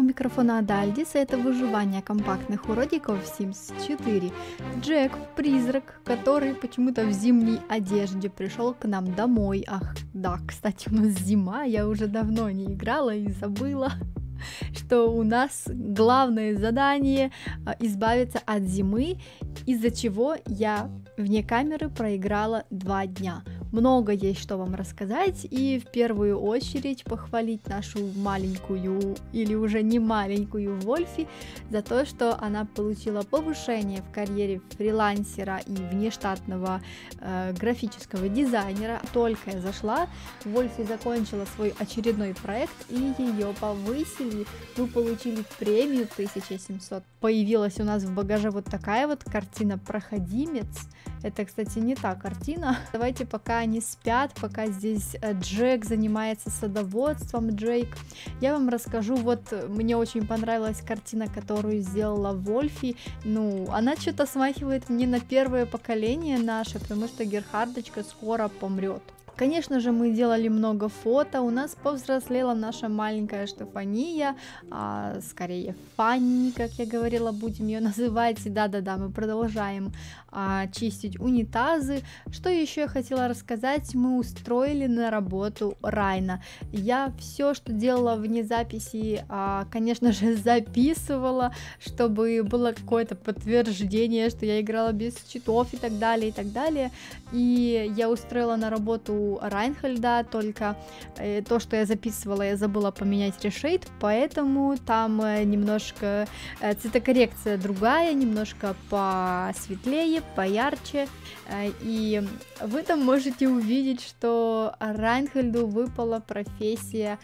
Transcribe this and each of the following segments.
У микрофона Адальдиса это выживание компактных уродиков в Sims 4. Джек, призрак, который почему-то в зимней одежде пришел к нам домой. Ах, да, кстати, у нас зима, я уже давно не играла и забыла. что у нас главное задание а, избавиться от зимы, из-за чего я вне камеры проиграла два дня. Много есть что вам рассказать, и в первую очередь похвалить нашу маленькую или уже не маленькую Вольфи за то, что она получила повышение в карьере фрилансера и внештатного э, графического дизайнера. Только я зашла, Вольфи закончила свой очередной проект и ее повысили и вы получили премию 1700. Появилась у нас в багаже вот такая вот картина «Проходимец». Это, кстати, не та картина. Давайте пока они спят, пока здесь э, Джек занимается садоводством, Джейк, я вам расскажу, вот э, мне очень понравилась картина, которую сделала Вольфи, ну, она что-то смахивает мне на первое поколение наше, потому что Герхардочка скоро помрет. Конечно же, мы делали много фото, у нас повзрослела наша маленькая Штефания, а, скорее Фанни, как я говорила, будем ее называть. Да-да-да, мы продолжаем а, чистить унитазы. Что еще я хотела рассказать, мы устроили на работу Райна. Я все, что делала вне записи, а, конечно же, записывала, чтобы было какое-то подтверждение, что я играла без читов и так далее, и так далее. И я устроила на работу у Райнхельда, только э, то, что я записывала, я забыла поменять решейт, поэтому там э, немножко э, цветокоррекция другая, немножко посветлее, поярче, и вы там можете увидеть, что Райнхельду выпала профессия,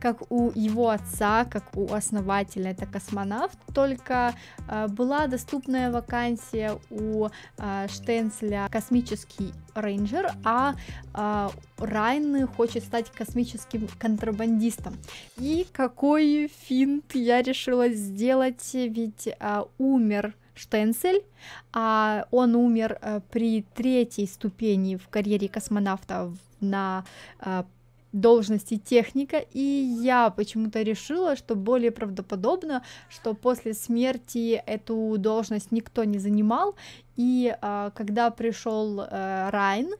как у его отца, как у основателя, это космонавт, только была доступная вакансия у Штенцля космический рейнджер, а а, Райн хочет стать космическим контрабандистом. И какой финт я решила сделать, ведь э, умер Штенцель, а он умер э, при третьей ступени в карьере космонавта на э, должности техника, и я почему-то решила, что более правдоподобно, что после смерти эту должность никто не занимал, и э, когда пришел э, Райн,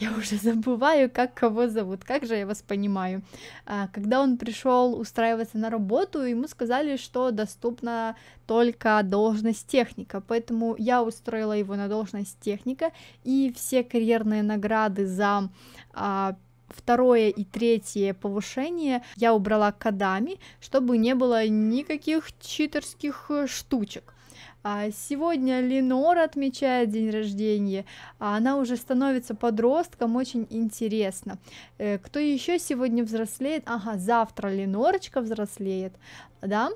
я уже забываю, как кого зовут, как же я вас понимаю. А, когда он пришел устраиваться на работу, ему сказали, что доступна только должность техника, поэтому я устроила его на должность техника, и все карьерные награды за а, второе и третье повышение я убрала кодами, чтобы не было никаких читерских штучек. А сегодня Ленор отмечает день рождения, а она уже становится подростком, очень интересно. Э, кто еще сегодня взрослеет? Ага, завтра Ленорочка взрослеет, да?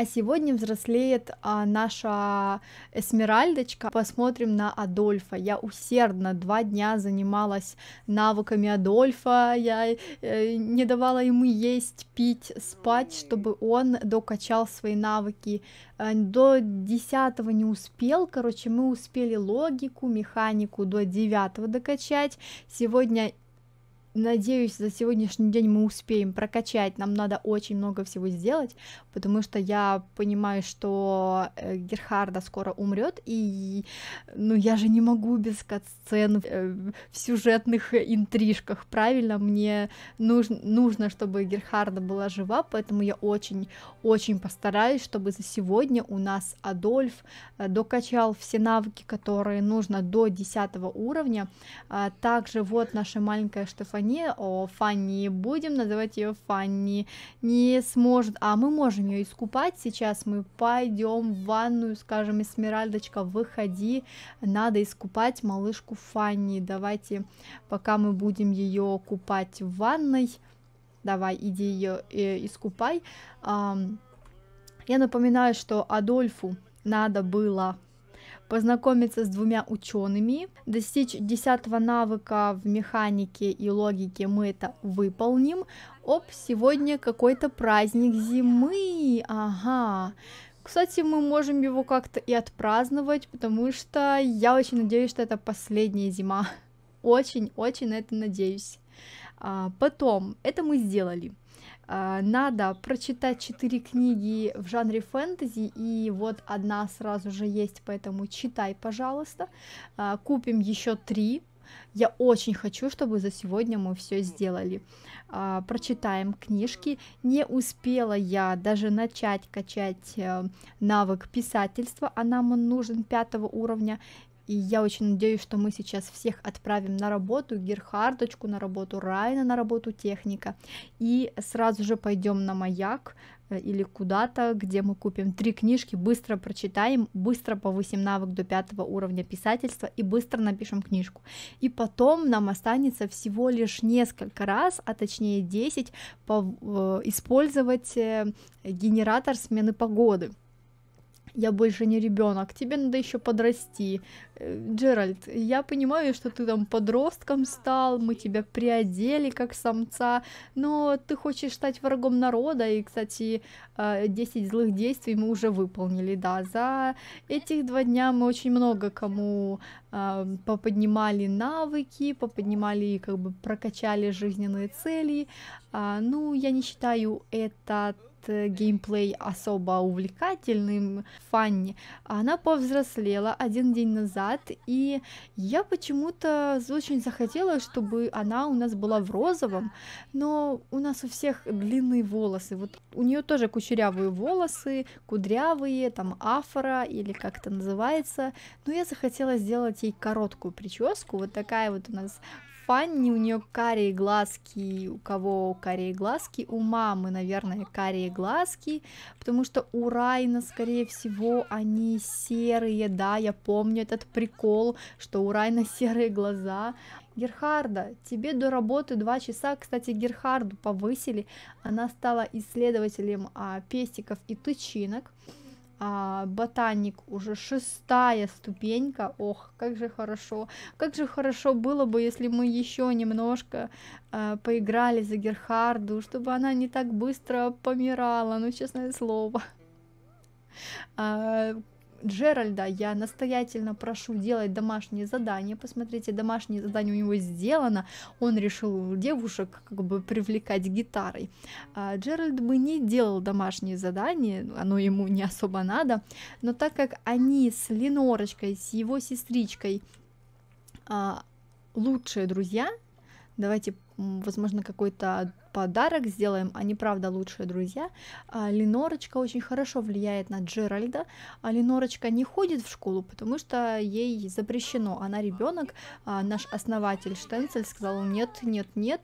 А сегодня взрослеет а, наша Эсмеральдочка. Посмотрим на Адольфа. Я усердно два дня занималась навыками Адольфа. Я э, не давала ему есть, пить, спать, чтобы он докачал свои навыки. Э, до десятого не успел, короче, мы успели логику, механику до девятого докачать. Сегодня надеюсь, за сегодняшний день мы успеем прокачать, нам надо очень много всего сделать, потому что я понимаю, что э, Герхарда скоро умрет, и ну я же не могу без катсцен э, в сюжетных интрижках, правильно? Мне нуж нужно, чтобы Герхарда была жива, поэтому я очень-очень постараюсь, чтобы за сегодня у нас Адольф э, докачал все навыки, которые нужно до 10 уровня. А также вот наша маленькая Штефания Фанни, о, Фанни, будем называть ее Фанни, не сможет, а мы можем ее искупать, сейчас мы пойдем в ванную, скажем, Эсмеральдочка, выходи, надо искупать малышку Фанни, давайте, пока мы будем ее купать в ванной, давай, иди ее э, искупай, я напоминаю, что Адольфу надо было познакомиться с двумя учеными, достичь десятого навыка в механике и логике мы это выполним. Оп, сегодня какой-то праздник зимы, ага. Кстати, мы можем его как-то и отпраздновать, потому что я очень надеюсь, что это последняя зима. Очень-очень на это надеюсь. А, потом, это мы сделали. А, надо прочитать четыре книги в жанре фэнтези, и вот одна сразу же есть, поэтому читай, пожалуйста. А, купим еще три. Я очень хочу, чтобы за сегодня мы все сделали. А, прочитаем книжки. Не успела я даже начать качать э, навык писательства, а нам он нужен пятого уровня. И я очень надеюсь, что мы сейчас всех отправим на работу, Герхардочку на работу, Райна на работу, техника. И сразу же пойдем на маяк э, или куда-то, где мы купим три книжки, быстро прочитаем, быстро повысим навык до пятого уровня писательства и быстро напишем книжку. И потом нам останется всего лишь несколько раз, а точнее 10, э, использовать э, генератор смены погоды я больше не ребенок, тебе надо еще подрасти. Э, Джеральд, я понимаю, что ты там подростком стал, мы тебя приодели как самца, но ты хочешь стать врагом народа, и, кстати, 10 э, злых действий мы уже выполнили, да, за этих два дня мы очень много кому э, поподнимали навыки, поподнимали, и как бы прокачали жизненные цели, а, ну, я не считаю это Э, геймплей особо увлекательным. Фанни. Она повзрослела один день назад, и я почему-то очень захотела, чтобы она у нас была в розовом, но у нас у всех длинные волосы. Вот у нее тоже кучерявые волосы, кудрявые, там афора или как это называется. Но я захотела сделать ей короткую прическу. Вот такая вот у нас Фанни, у нее карие глазки, у кого карие глазки, у мамы, наверное, карие глазки, потому что у Райна, скорее всего, они серые, да, я помню этот прикол, что у Райна серые глаза. Герхарда, тебе до работы два часа, кстати, Герхарду повысили, она стала исследователем а, пестиков и тычинок, а, ботаник уже шестая ступенька. Ох, как же хорошо. Как же хорошо было бы, если мы еще немножко а, поиграли за Герхарду, чтобы она не так быстро помирала, ну честное слово. А, Джеральда я настоятельно прошу делать домашние задания. Посмотрите, домашнее задание у него сделано. Он решил девушек как бы привлекать гитарой. А Джеральд бы не делал домашние задания, оно ему не особо надо. Но так как они с Ленорочкой, с его сестричкой а, лучшие друзья, давайте, возможно, какой-то подарок сделаем, они правда лучшие друзья. А, Ленорочка очень хорошо влияет на Джеральда. А Ленорочка не ходит в школу, потому что ей запрещено. Она ребенок. А, наш основатель Штенцель сказал, нет, нет, нет,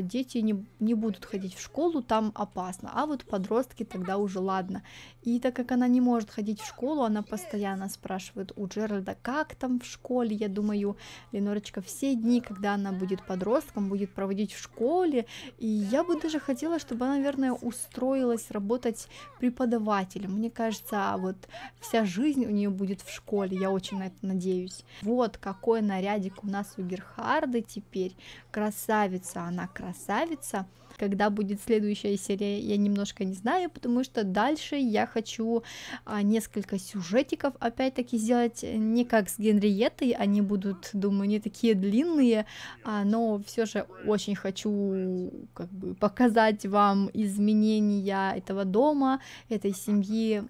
дети не, не будут ходить в школу, там опасно. А вот подростки тогда уже ладно. И так как она не может ходить в школу, она постоянно спрашивает у Джеральда, как там в школе. Я думаю, Ленорочка все дни, когда она будет подростком, будет проводить в школе, и я бы даже хотела, чтобы она, наверное, устроилась работать преподавателем. Мне кажется, а вот вся жизнь у нее будет в школе, я очень на это надеюсь. Вот какой нарядик у нас у Герхарды теперь. Красавица она, красавица когда будет следующая серия, я немножко не знаю, потому что дальше я хочу а, несколько сюжетиков опять-таки сделать, не как с Генриеттой, они будут, думаю, не такие длинные, а, но все же очень хочу как бы показать вам изменения этого дома, этой семьи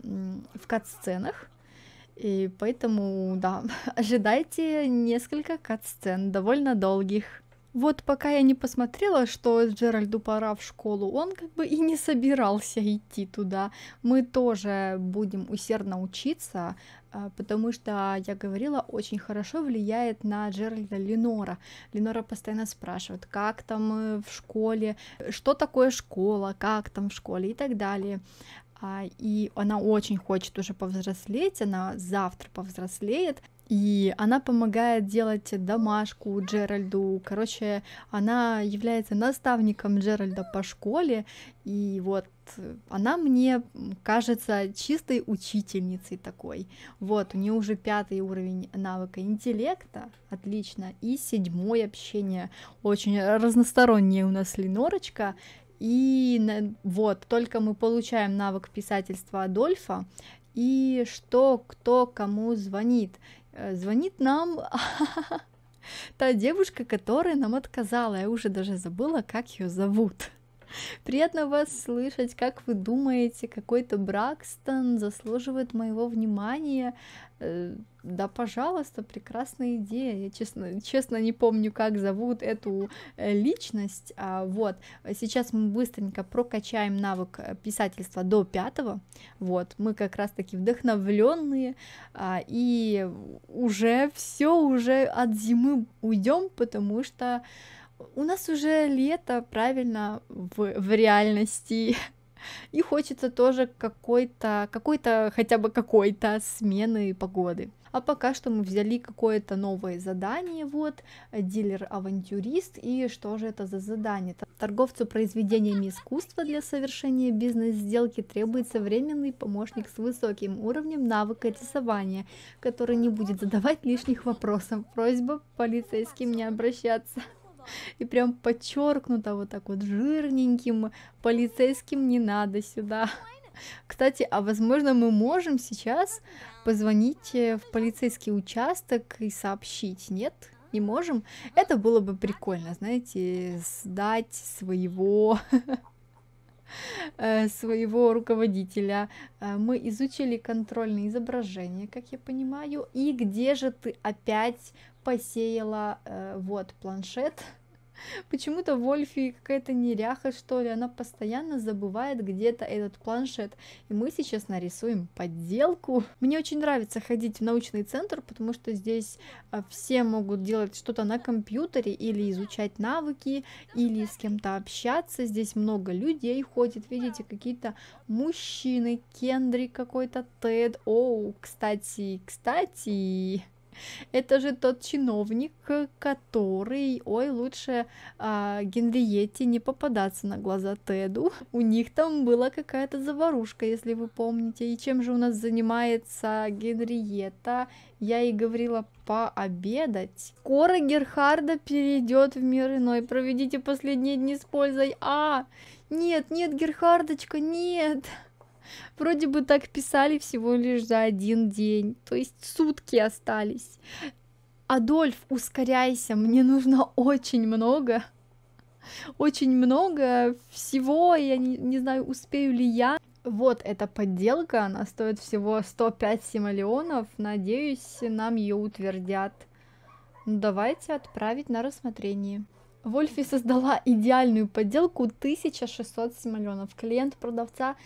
в кат-сценах. И поэтому, да, ожидайте несколько кат-сцен, довольно долгих. Вот пока я не посмотрела, что Джеральду пора в школу, он как бы и не собирался идти туда. Мы тоже будем усердно учиться, а, потому что, я говорила, очень хорошо влияет на Джеральда Ленора. Ленора постоянно спрашивает, как там э, в школе, что такое школа, как там в школе и так далее а, и она очень хочет уже повзрослеть, она завтра повзрослеет, и она помогает делать домашку Джеральду. Короче, она является наставником Джеральда по школе. И вот э, она мне кажется чистой учительницей такой. Вот, у нее уже пятый уровень навыка интеллекта. Отлично. И седьмое общение. Очень разностороннее у нас Ленорочка. И вот, только мы получаем навык писательства Адольфа, и что кто кому звонит. Э, звонит нам та девушка, которая нам отказала. Я уже даже забыла, как ее зовут. Приятно вас слышать, как вы думаете, какой-то Бракстон заслуживает моего внимания. Э, да, пожалуйста, прекрасная идея. Я честно, честно не помню, как зовут эту э, личность. А, вот, сейчас мы быстренько прокачаем навык э, писательства до пятого. Вот, мы как раз-таки вдохновленные а, и уже все уже от зимы уйдем, потому что у нас уже лето, правильно, в, в реальности. И хочется тоже какой-то, какой-то, хотя бы какой-то смены погоды. А пока что мы взяли какое-то новое задание, вот, дилер-авантюрист, и что же это за задание? Торговцу произведениями искусства для совершения бизнес-сделки требуется временный помощник с высоким уровнем навыка рисования, который не будет задавать лишних вопросов. Просьба полицейским не обращаться. И прям подчеркнуто вот так вот жирненьким полицейским не надо сюда. Кстати, а возможно мы можем сейчас позвонить э, в полицейский участок и сообщить, нет? не можем, это было бы прикольно, знаете, сдать своего э, своего руководителя. Э, мы изучили контрольные изображения, как я понимаю. И где же ты опять посеяла э, вот планшет. Почему-то Вольфи какая-то неряха, что ли, она постоянно забывает где-то этот планшет. И мы сейчас нарисуем подделку. Мне очень нравится ходить в научный центр, потому что здесь э, все могут делать что-то на компьютере или изучать навыки, или с кем-то общаться. Здесь много людей ходит, видите, какие-то мужчины, Кендри какой-то, Тед. Оу, кстати, кстати, Это же тот чиновник, который, ой, лучше а, Генриетте не попадаться на глаза Теду. У них там была какая-то заварушка, если вы помните. И чем же у нас занимается Генриетта? Я и говорила пообедать. Скоро Герхарда перейдет в мир иной. Проведите последние дни с пользой. А, нет, нет, Герхардочка, нет. Вроде бы так писали всего лишь за один день, то есть сутки остались. Адольф, ускоряйся, мне нужно очень много, очень много всего, я не, не знаю, успею ли я. Вот эта подделка, она стоит всего 105 симолеонов, надеюсь, нам ее утвердят. Ну, давайте отправить на рассмотрение. Вольфи создала идеальную подделку 1600 симолеонов. Клиент продавца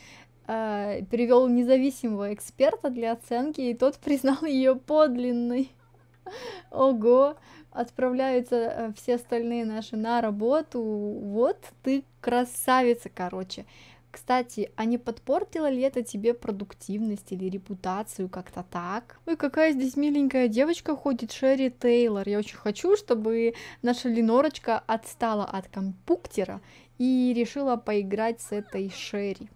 э, перевел независимого эксперта для оценки, и тот признал ее подлинной. Ого, отправляются э, все остальные наши на работу. Вот ты красавица, короче. Кстати, а не подпортило ли это тебе продуктивность или репутацию как-то так? Ой, какая здесь миленькая девочка ходит, Шерри Тейлор. Я очень хочу, чтобы наша Ленорочка отстала от компуктера и решила поиграть с этой Шерри.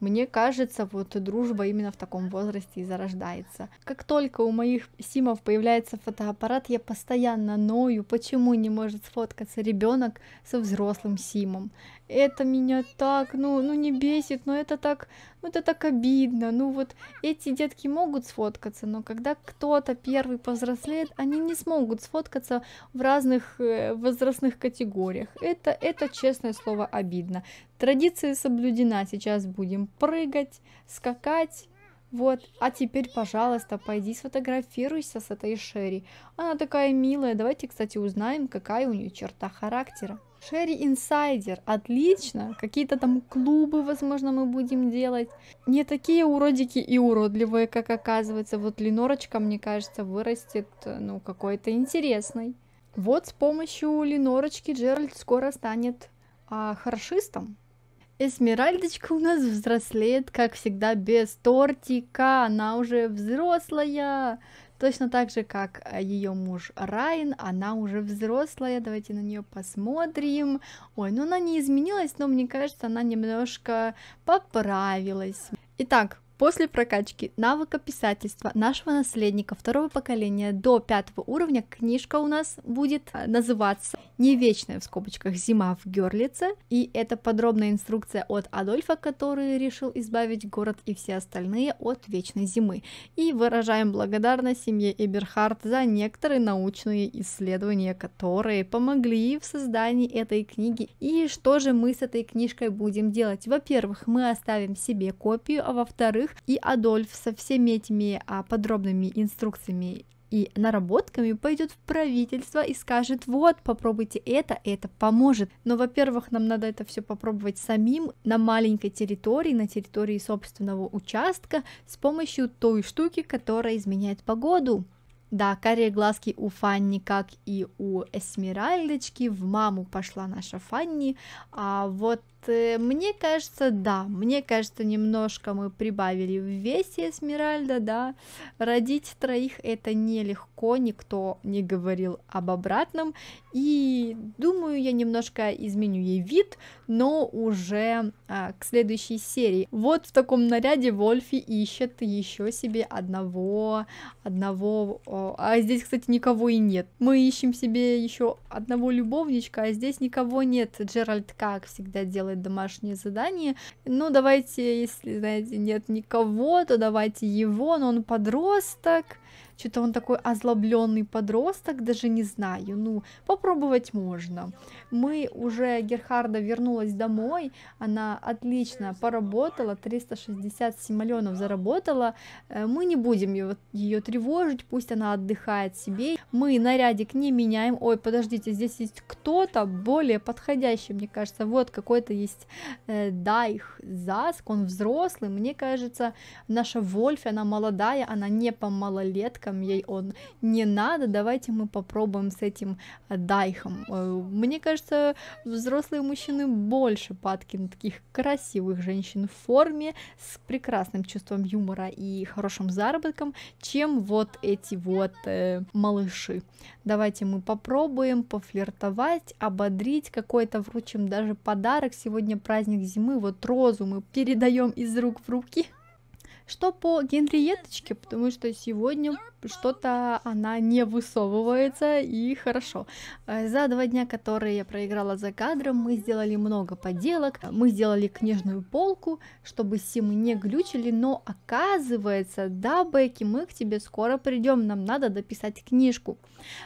Мне кажется, вот дружба именно в таком возрасте и зарождается. Как только у моих симов появляется фотоаппарат, я постоянно ною, почему не может сфоткаться ребенок со взрослым симом. Это меня так, ну, ну не бесит, но это так, ну это так обидно. Ну вот эти детки могут сфоткаться, но когда кто-то первый повзрослеет, они не смогут сфоткаться в разных э, возрастных категориях. Это, это честное слово, обидно. Традиция соблюдена. Сейчас будем прыгать, скакать. Вот, а теперь, пожалуйста, пойди сфотографируйся с этой Шерри. Она такая милая. Давайте, кстати, узнаем, какая у нее черта характера. Шерри инсайдер, отлично. Какие-то там клубы, возможно, мы будем делать. Не такие уродики и уродливые, как оказывается. Вот Ленорочка, мне кажется, вырастет, ну, какой-то интересной. Вот с помощью Ленорочки Джеральд скоро станет а, хорошистом. Эсмеральдочка у нас взрослеет, как всегда, без тортика. Она уже взрослая. Точно так же, как а, ее муж Райан, она уже взрослая. Давайте на нее посмотрим. Ой, ну она не изменилась, но мне кажется, она немножко поправилась. Итак, После прокачки навыка писательства нашего наследника второго поколения до пятого уровня книжка у нас будет а, называться «Не вечная» в скобочках «Зима в Герлице», и это подробная инструкция от Адольфа, который решил избавить город и все остальные от вечной зимы. И выражаем благодарность семье Эберхарт за некоторые научные исследования, которые помогли в создании этой книги. И что же мы с этой книжкой будем делать? Во-первых, мы оставим себе копию, а во-вторых, живых. И Адольф со всеми этими а, подробными инструкциями и наработками пойдет в правительство и скажет, вот, попробуйте это, это поможет. Но, во-первых, нам надо это все попробовать самим на маленькой территории, на территории собственного участка с помощью той штуки, которая изменяет погоду. Да, карие глазки у Фанни, как и у Эсмеральдочки, в маму пошла наша Фанни, а вот Э, мне кажется, да, мне кажется, немножко мы прибавили в весе Эсмеральда, да, родить троих это нелегко, никто не говорил об обратном, и думаю, я немножко изменю ей вид, но уже а, к следующей серии. Вот в таком наряде Вольфи ищет еще себе одного, одного, а здесь, кстати, никого и нет. Мы ищем себе еще одного любовничка, а здесь никого нет, Джеральд как всегда делает делать домашние задания. Ну, давайте, если, знаете, нет никого, то давайте его, но он подросток, что-то он такой озлобленный подросток, даже не знаю. Ну, попробовать можно. Мы уже, Герхарда вернулась домой, она отлично поработала, 367 миллионов заработала. Э, мы не будем ее, ее тревожить, пусть она отдыхает себе. Мы нарядик не меняем. Ой, подождите, здесь есть кто-то более подходящий, мне кажется. Вот какой-то есть э, Дайх Заск, он взрослый. Мне кажется, наша Вольф, она молодая, она не по малолетка слишком ей он не надо, давайте мы попробуем с этим э, дайхом. Э, мне кажется, взрослые мужчины больше падки на таких красивых женщин в форме, с прекрасным чувством юмора и хорошим заработком, чем вот эти вот э, малыши. Давайте мы попробуем пофлиртовать, ободрить, какой-то вручим даже подарок. Сегодня праздник зимы, вот розу мы передаем из рук в руки. Что по Генриеточке, потому что сегодня что-то она не высовывается, и хорошо. Э, за два дня, которые я проиграла за кадром, мы сделали много поделок, мы сделали книжную полку, чтобы симы не глючили, но оказывается, да, Бекки, мы к тебе скоро придем, нам надо дописать книжку.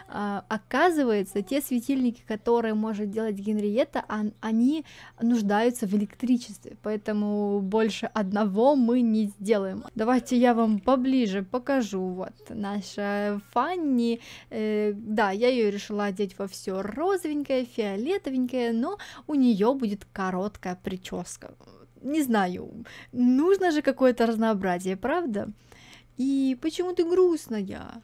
А, оказывается, те светильники, которые может делать Генриетта, они нуждаются в электричестве, поэтому больше одного мы не сделаем. Давайте я вам поближе покажу, вот, на наша Фанни. Э, да, я ее решила одеть во все розовенькое, фиолетовенькое, но у нее будет короткая прическа. Не знаю, нужно же какое-то разнообразие, правда? И почему ты грустная?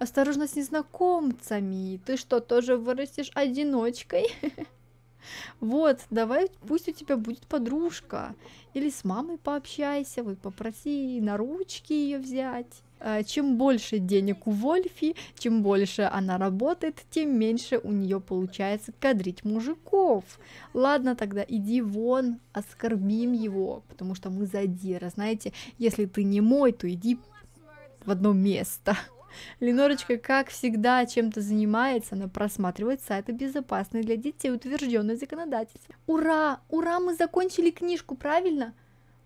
Осторожно с незнакомцами. Ты что, тоже вырастешь одиночкой? Вот, давай, пусть у тебя будет подружка. Или с мамой пообщайся, вот попроси на ручки ее взять. Э, чем больше денег у Вольфи, чем больше она работает, тем меньше у нее получается кадрить мужиков. Ладно, тогда иди вон, оскорбим его, потому что мы задира. Знаете, если ты не мой, то иди в одно место. Ленорочка, как всегда, чем-то занимается, она просматривает сайты безопасные для детей, утвержденные законодательством. Ура! Ура, мы закончили книжку, правильно?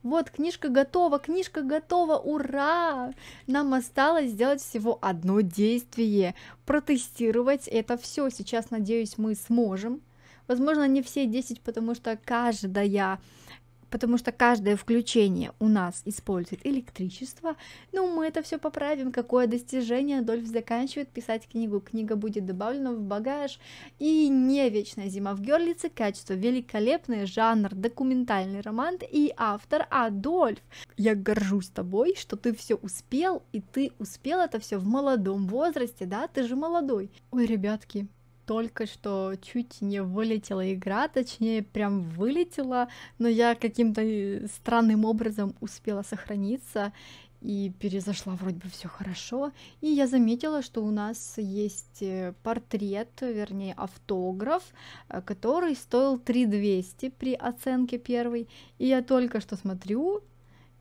Вот, книжка готова, книжка готова, ура! Нам осталось сделать всего одно действие, протестировать это все. Сейчас, надеюсь, мы сможем. Возможно, не все 10, потому что каждая потому что каждое включение у нас использует электричество. ну мы это все поправим. Какое достижение Адольф заканчивает писать книгу. Книга будет добавлена в багаж. И не вечная зима в Герлице. Качество великолепное, жанр документальный роман и автор Адольф. Я горжусь тобой, что ты все успел, и ты успел это все в молодом возрасте, да? Ты же молодой. Ой, ребятки, только что чуть не вылетела игра, точнее, прям вылетела, но я каким-то э, странным образом успела сохраниться и перезашла вроде бы все хорошо. И я заметила, что у нас есть э, портрет, вернее автограф, э, который стоил 3200 при оценке первой. И я только что смотрю,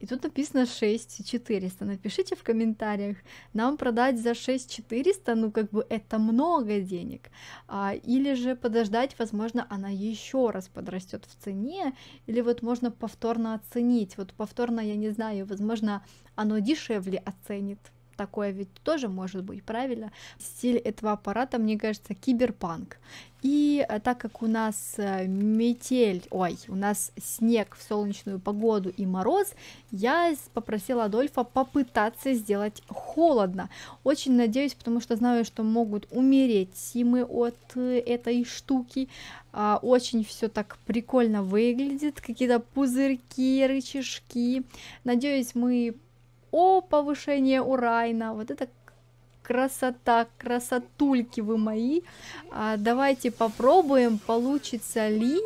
и тут написано 6400. Напишите в комментариях, нам продать за 6400, ну как бы это много денег. А, или же подождать, возможно, она еще раз подрастет в цене, или вот можно повторно оценить. Вот повторно, я не знаю, возможно, оно дешевле оценит такое ведь тоже может быть, правильно? Стиль этого аппарата, мне кажется, киберпанк. И э, так как у нас э, метель, ой, у нас снег в солнечную погоду и мороз, я попросила Адольфа попытаться сделать холодно. Очень надеюсь, потому что знаю, что могут умереть симы от э, этой штуки. А, очень все так прикольно выглядит, какие-то пузырьки, рычажки. Надеюсь, мы о, повышение Урайна, вот это красота, красотульки вы мои. А, давайте попробуем, получится ли.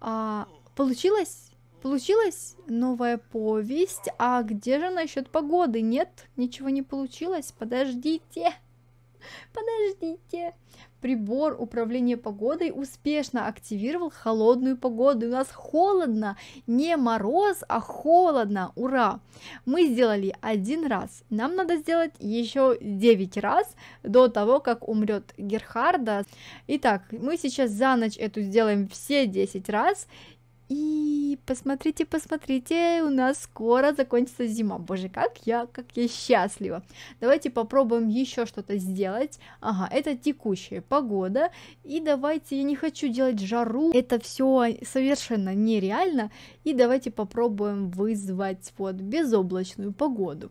А, получилось? Получилась новая повесть. А где же насчет погоды? Нет, ничего не получилось. Подождите. Подождите. Прибор управления погодой успешно активировал холодную погоду. У нас холодно, не мороз, а холодно. Ура! Мы сделали один раз. Нам надо сделать еще 9 раз до того, как умрет Герхарда. Итак, мы сейчас за ночь эту сделаем все 10 раз и посмотрите, посмотрите, у нас скоро закончится зима. Боже, как я, как я счастлива. Давайте попробуем еще что-то сделать. Ага, это текущая погода. И давайте, я не хочу делать жару. Это все совершенно нереально. И давайте попробуем вызвать вот безоблачную погоду.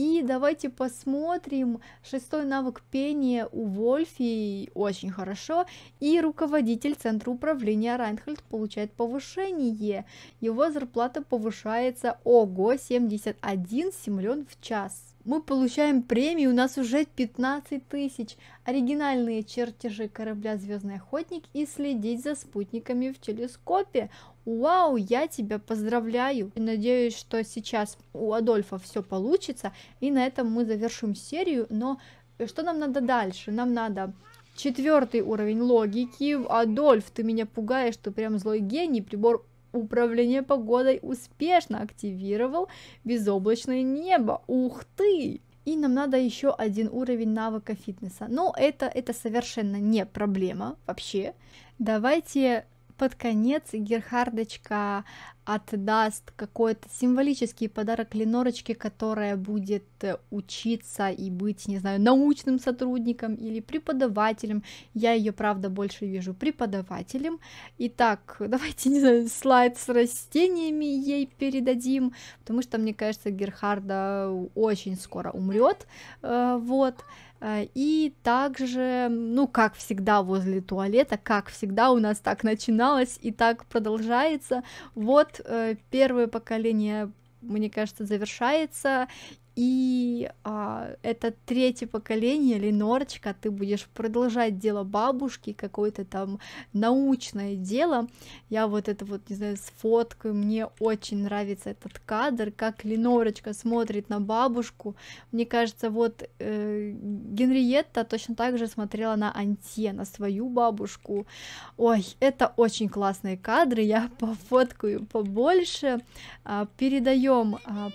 И давайте посмотрим шестой навык пения у Вольфи, очень хорошо. И руководитель центра управления Райнхольд получает повышение. Его зарплата повышается, ого, 71 семлен в час мы получаем премию, у нас уже 15 тысяч. Оригинальные чертежи корабля «Звездный охотник» и следить за спутниками в телескопе. Вау, я тебя поздравляю. надеюсь, что сейчас у Адольфа все получится. И на этом мы завершим серию. Но что нам надо дальше? Нам надо четвертый уровень логики. Адольф, ты меня пугаешь, ты прям злой гений. Прибор управление погодой успешно активировал безоблачное небо. Ух ты! И нам надо еще один уровень навыка фитнеса. Но это, это совершенно не проблема вообще. Давайте под конец Герхардочка отдаст какой-то символический подарок Ленорочке, которая будет э, учиться и быть, не знаю, научным сотрудником или преподавателем. Я ее, правда, больше вижу преподавателем. Итак, давайте, не знаю, слайд с растениями ей передадим, потому что, мне кажется, Герхарда очень скоро умрет. Э, вот. Вот. Э, и также, ну, как всегда возле туалета, как всегда у нас так начиналось и так продолжается. Вот э, первое поколение мне кажется, завершается, и а, это третье поколение, Ленорочка, ты будешь продолжать дело бабушки, какое-то там научное дело. Я вот это вот, не знаю, сфоткаю, мне очень нравится этот кадр, как Ленорочка смотрит на бабушку. Мне кажется, вот э, Генриетта точно так же смотрела на Анте, на свою бабушку. Ой, это очень классные кадры, я пофоткаю побольше. А, передаем а,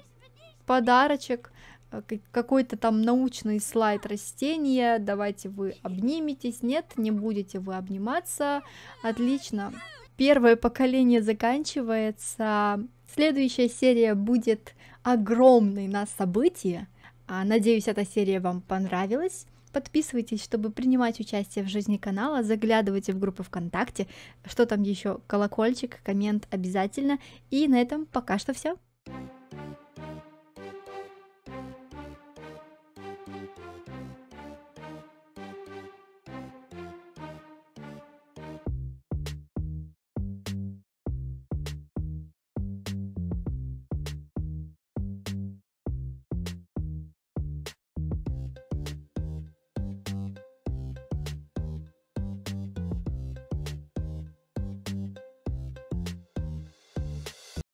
подарочек Э, какой-то там научный слайд растения, давайте вы обниметесь, нет, не будете вы обниматься, отлично. Первое поколение заканчивается, следующая серия будет огромной на события, а, надеюсь, эта серия вам понравилась. Подписывайтесь, чтобы принимать участие в жизни канала, заглядывайте в группу ВКонтакте, что там еще, колокольчик, коммент обязательно. И на этом пока что все.